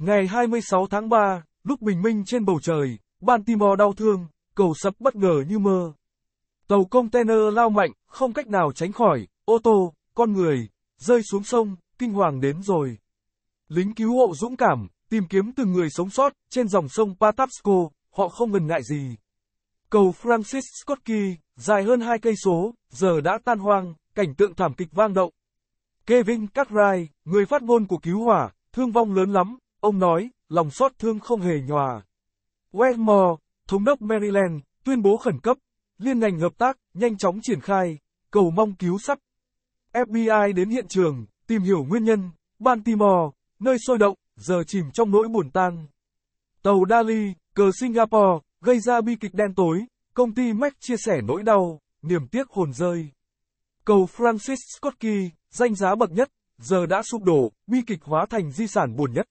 Ngày 26 tháng 3, lúc bình minh trên bầu trời, Baltimore đau thương, cầu sập bất ngờ như mơ. Tàu container lao mạnh, không cách nào tránh khỏi, ô tô, con người, rơi xuống sông, kinh hoàng đến rồi. Lính cứu hộ dũng cảm, tìm kiếm từng người sống sót, trên dòng sông Patapsco, họ không ngần ngại gì. Cầu Francis Scott Key, dài hơn hai cây số, giờ đã tan hoang, cảnh tượng thảm kịch vang động. Kevin Cartwright, người phát ngôn của cứu hỏa, thương vong lớn lắm, Ông nói, lòng xót thương không hề nhòa. Westmore, thống đốc Maryland, tuyên bố khẩn cấp, liên ngành hợp tác, nhanh chóng triển khai, cầu mong cứu sắp. FBI đến hiện trường, tìm hiểu nguyên nhân, Baltimore, nơi sôi động, giờ chìm trong nỗi buồn tang. Tàu Dali, cờ Singapore, gây ra bi kịch đen tối, công ty Mac chia sẻ nỗi đau, niềm tiếc hồn rơi. Cầu Francis Scott Key, danh giá bậc nhất, giờ đã sụp đổ, bi kịch hóa thành di sản buồn nhất.